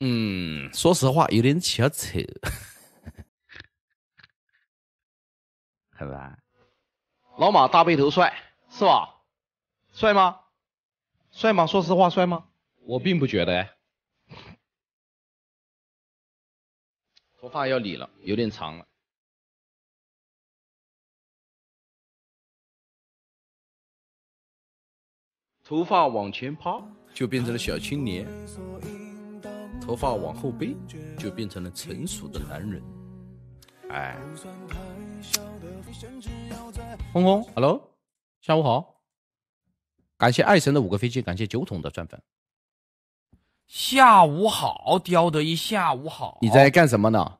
嗯，说实话，有点小丑，是吧。老马大背头帅是吧？帅吗？帅吗？说实话，帅吗？我并不觉得。头发要理了，有点长了。头发往前趴，就变成了小青年。头发往后背，就变成了成熟的男人。哎，轰轰 h e l l o 下午好，感谢爱神的五个飞机，感谢酒桶的钻粉。下午好，刁德一下午好。你在干什么呢？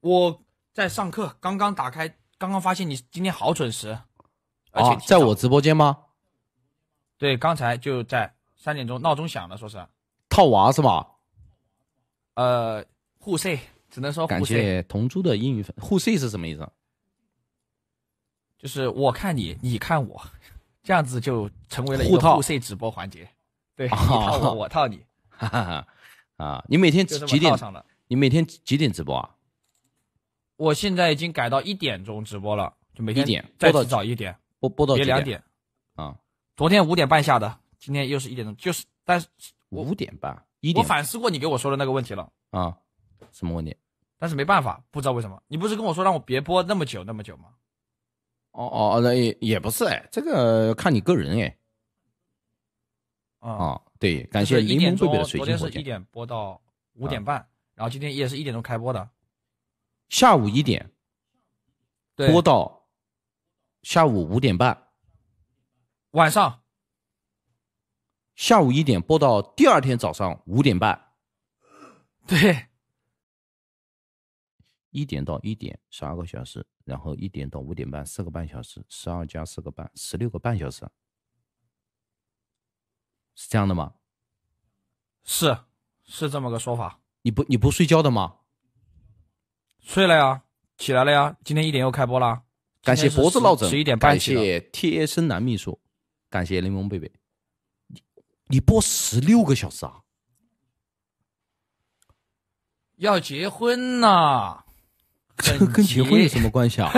我在上课，刚刚打开，刚刚发现你今天好准时，而且在我直播间吗？对，刚才就在三点钟，闹钟响了，说是。套娃是吧？呃，互 C 只能说感谢同珠的英语粉。互 C 是什么意思？就是我看你，你看我，这样子就成为了一个互 C 直播环节。对，你套我，我套你。啊，你每天几点上了？你每天几点直播啊？我现在已经改到一点钟直播了，就每天播到早一点，播播到别两点。啊，昨天五点半下的，今天又是一点钟，就是但是。五点半，一点。我反思过你给我说的那个问题了啊，什么问题？但是没办法，不知道为什么。你不是跟我说让我别播那么久那么久吗？哦哦，那也也不是哎，这个看你个人哎。啊，对，感谢柠檬贝的水晶。昨天是一点播到五点半，然后今天也是一点钟开播的。下午一点，播到下午五点半，晚上。下午一点播到第二天早上五点半，对，一点到一点十二个小时，然后一点到五点半四个半小时，十二加四个半十六个半小时，是这样的吗？是，是这么个说法。你不你不睡觉的吗？睡了呀，起来了呀，今天一点又开播了。感谢脖子落枕，感谢贴身男秘书，感谢柠檬贝贝。你播十六个小时啊！要结婚呐？这 个跟结婚有什么关系啊？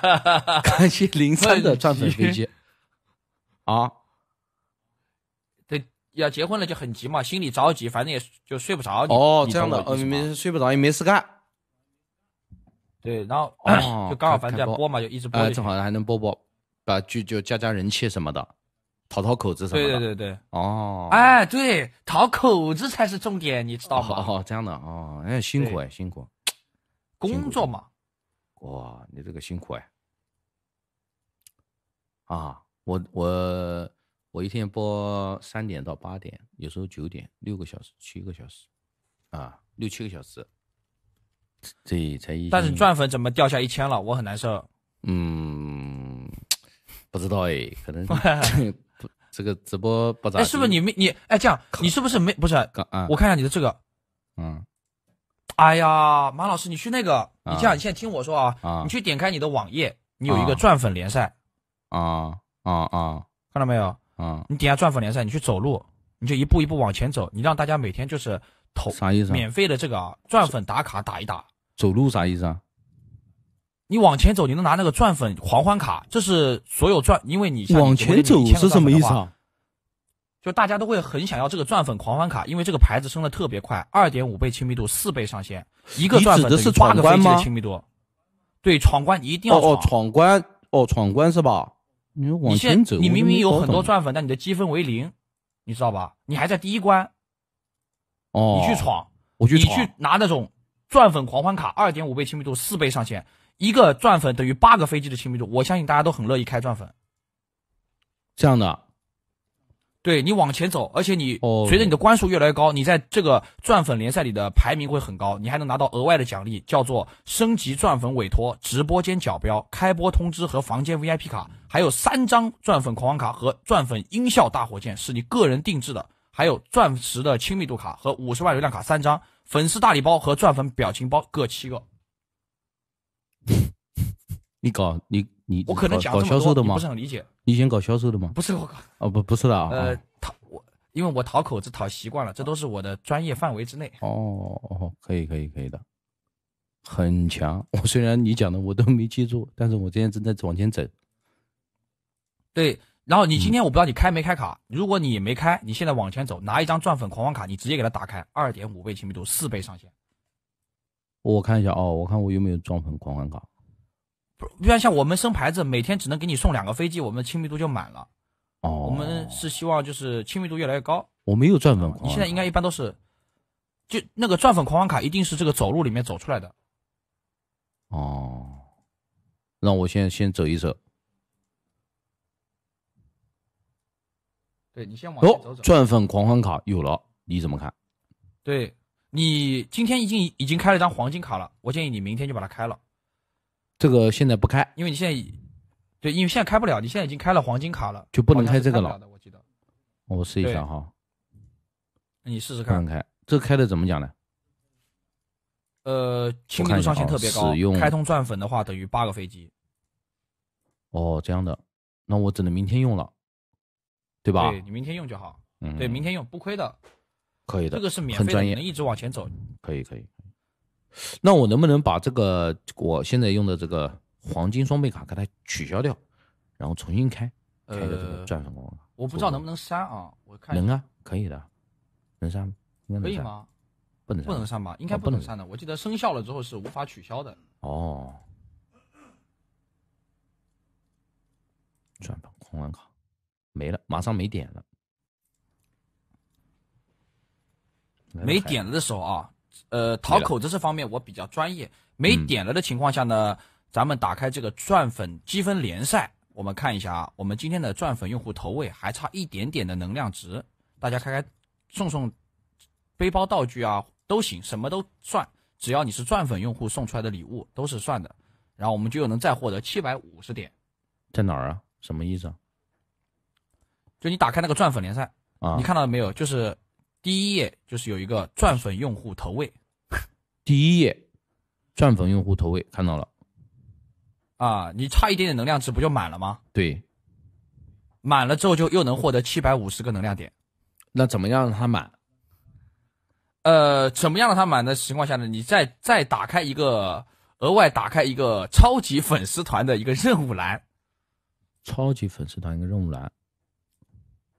感谢林森的涨粉飞机啊！对，要结婚了就很急嘛，心里着急，反正也就睡不着。哦，这样的，没睡不着也没事干。对，然后 就刚好反正在播嘛，就一直播，正好还能播播，把剧就加加人气什么的。讨讨口子什么的，对对对对，哦，哎，对，讨口子才是重点，你知道吗？哦，这样的哦，哎，辛苦哎，辛苦，工作嘛。哇，你这个辛苦哎。啊，我我我一天播三点到八点，有时候九点，六个小时，七个小时，啊，六七个小时。这才一，但是赚粉怎么掉下一千了？我很难受。嗯，不知道哎，可能。这个直播不咋……哎，是不是你没你？哎，这样你是不是没不是？我看一下你的这个，嗯，哎呀，马老师，你去那个，你这样，你先听我说啊，你去点开你的网页，你有一个钻粉联赛，啊啊啊，看到没有？啊，你点下钻粉联赛，你去走路，你就一步一步往前走，你让大家每天就是投啥意思？免费的这个啊，钻粉打卡打一打，走路啥意思啊？你往前走，你能拿那个钻粉狂欢卡，这是所有钻，因为你往前走是什么意思啊？就大家都会很想要这个钻粉狂欢卡，因为这个牌子升的特别快，二点五倍亲密度，四倍上限，一个钻粉等是闯个吗？亲密度。对，闯关你一定要闯关哦，闯关是吧？你往前走，你明明有很多钻粉，但你的积分为零，你知道吧？你还在第一关，哦，你去闯，你去拿那种钻粉狂欢卡，二点五倍亲密度，四倍上限。一个钻粉等于八个飞机的亲密度，我相信大家都很乐意开钻粉。这样的，对你往前走，而且你随着你的关数越来越高，你在这个钻粉联赛里的排名会很高，你还能拿到额外的奖励，叫做升级钻粉委托、直播间角标、开播通知和房间 VIP 卡，还有三张钻粉狂欢卡和钻粉音效大火箭，是你个人定制的，还有钻石的亲密度卡和五十万流量卡三张，粉丝大礼包和钻粉表情包各七个。你搞你你，我可能讲销售的吗？不是很理解？你以前搞销售的吗？不是我搞，哦不不是的，呃，讨我，因为我讨口子讨习惯了，这都是我的专业范围之内。哦哦，可以可以可以的，很强。我虽然你讲的我都没记住，但是我今天正在往前走。对，然后你今天我不知道你开没开卡，如果你没开，你现在往前走，拿一张钻粉狂欢卡，你直接给它打开，二点五倍亲密度，四倍上限。我看一下哦，我看我有没有钻粉狂欢卡。不，不像像我们升牌子，每天只能给你送两个飞机，我们亲密度就满了。哦，我们是希望就是亲密度越来越高。我没有钻粉，你现在应该一般都是，就那个钻粉狂欢卡一定是这个走路里面走出来的。哦，让我先先走一走。对你先往走走。哦，钻粉狂欢卡有了，你怎么看？对。你今天已经已经开了张黄金卡了，我建议你明天就把它开了。这个现在不开，因为你现在对，因为现在开不了，你现在已经开了黄金卡了，就不能开这个了。我记得。我试一下哈。那你试试看。看开。这开的怎么讲呢？呃，亲密度上限特别高。使用开通钻粉的话，等于八个飞机。哦，这样的，那我只能明天用了，对吧？对，你明天用就好。嗯。对，明天用不亏的。可以的，这个是免费的，能一直往前走。可以可以，那我能不能把这个我现在用的这个黄金双倍卡给它取消掉，然后重新开开个这个钻粉王卡？我不知道能不能删啊？我看能啊，可以的，能删吗？可以吗？不能不能删吧？应该不能删的，我记得生效了之后是无法取消的。哦，钻粉狂欢卡没了，马上没点了。没点了的时候啊，呃，讨口子这方面我比较专业。没点了的情况下呢，咱们打开这个钻粉积分联赛，我们看一下啊。我们今天的钻粉用户投喂还差一点点的能量值，大家开开送送背包道具啊都行，什么都算，只要你是钻粉用户送出来的礼物都是算的。然后我们就又能再获得七百五十点。在哪儿啊？什么意思？就你打开那个钻粉联赛，啊，你看到了没有？就是。第一页就是有一个钻粉用户投喂，第一页钻粉用户投喂看到了，啊，你差一点点能量值不就满了吗？对，满了之后就又能获得七百五十个能量点。那怎么样让它满？呃，怎么样让它满的情况下呢？你再再打开一个额外打开一个超级粉丝团的一个任务栏，超级粉丝团一个任务栏。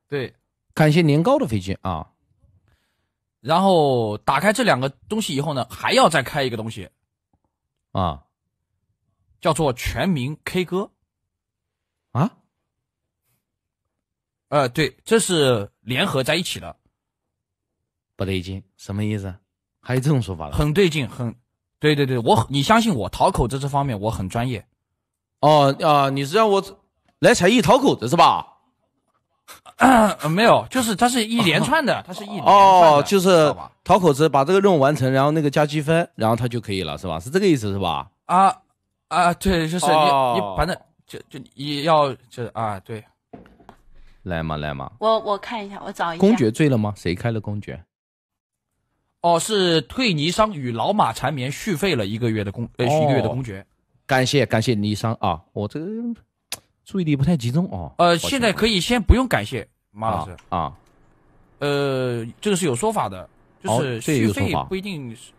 对，感谢年糕的飞机啊。然后打开这两个东西以后呢，还要再开一个东西，啊，叫做全民 K 歌，啊，呃，对，这是联合在一起的，不对劲，什么意思？还有这种说法了？很对劲，很，对对对，我你相信我，讨口子这方面我很专业。哦啊，你是让我来才艺讨口子是吧？没有，就是它是一连串的，它是一连串哦，就是讨口子把这个任务完成，然后那个加积分，然后它就可以了，是吧？是这个意思是吧？啊啊，对，就是你你反正就就你要就是啊，对，来嘛来嘛，我我看一下，我找一下公爵醉了吗？谁开了公爵？哦，是退尼桑与老马缠绵续费了一个月的公呃一个月的公爵，感谢感谢尼桑啊，我这个。注意力不太集中哦。呃，现在可以先不用感谢马老师啊。呃，这个是有说法的，就是续费不一定是，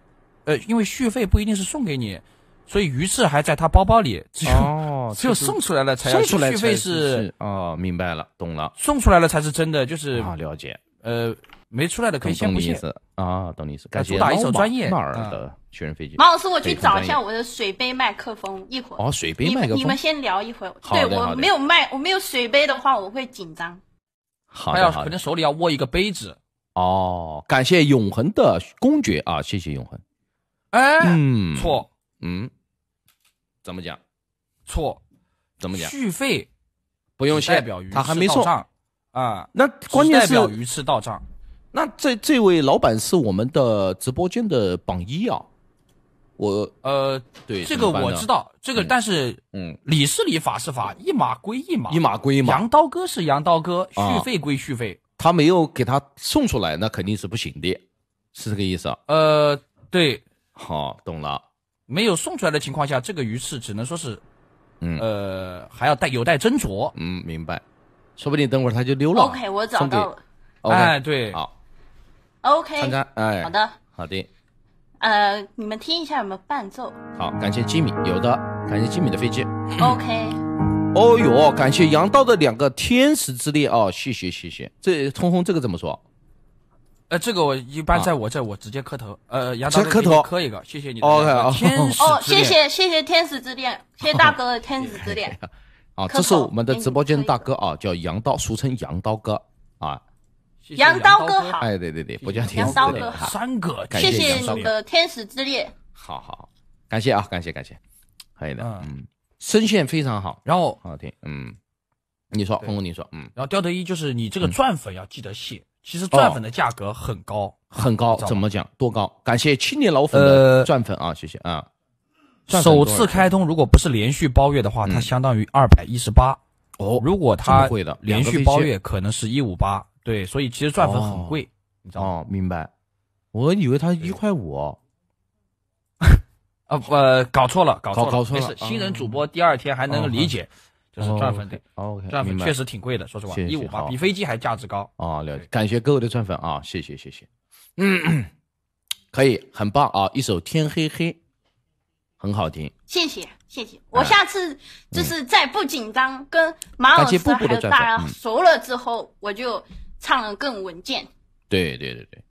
呃，因为续费不一定是送给你，所以鱼翅还在他包包里，只 有只有送出来了才续费是。哦，明白了，懂了。送出来了才是真的，就是。啊，了解。呃，没出来的可以先不思。啊，懂意思，感谢打一师。专业，马的学人飞机。马老师，我去找一下我的水杯麦克风，一会儿。哦，水杯麦克风，你们先聊一会儿。对，我没有麦，我没有水杯的话，我会紧张。好，哎要可能手里要握一个杯子。哦，感谢永恒的公爵啊，谢谢永恒。哎，错，嗯，怎么讲？错，怎么讲？续费，不用谢。他还没送到账啊？那关键是鱼翅到账。那这这位老板是我们的直播间的榜一啊，我呃对，这个我知道，这个但是嗯，理是理法是法，一码归一码，一码归一码。羊刀哥是羊刀哥，续费归续费。他没有给他送出来，那肯定是不行的，是这个意思啊？呃，对，好，懂了。没有送出来的情况下，这个鱼翅只能说是，嗯呃，还要带有待斟酌。嗯，明白。说不定等会儿他就溜了。OK，我找到了。哎，对，好。OK，好的，好的。呃，你们听一下有没有伴奏？好，感谢吉米，有的，感谢吉米的飞机。OK。哦哟，感谢杨刀的两个天使之恋啊，谢谢谢谢。这通通这个怎么说？呃，这个我一般在我这，我直接磕头。呃，杨道直接磕头磕一个，谢谢你。OK 啊，天使哦，谢谢谢谢天使之恋，谢谢大哥的天使之恋。啊，这是我们的直播间大哥啊，叫杨刀，俗称杨刀哥啊。杨刀哥好，哎，对对对，不叫杨刀哥，好，三个，谢谢你的天使之恋。好好，感谢啊，感谢感谢，可以的，嗯，声线非常好。然后，好好听，嗯，你说，峰哥，你说，嗯。然后，刁德一就是你这个钻粉要记得谢，其实钻粉的价格很高，很高，怎么讲？多高？感谢青年老粉的钻粉啊，谢谢啊。首次开通，如果不是连续包月的话，它相当于二百一十八哦。如果他连续包月，可能是一五八。对，所以其实赚粉很贵，你知道吗？明白，我以为他一块五，啊，呃，搞错了，搞搞错了，没事。新人主播第二天还能理解，就是赚粉的，赚粉确实挺贵的，说实话，一五八比飞机还价值高啊。了解，感谢各位的钻粉啊，谢谢谢谢。嗯，可以，很棒啊！一首《天黑黑》，很好听。谢谢谢谢，我下次就是再不紧张，跟马尔萨和大人熟了之后，我就。唱得更稳健。对对对对。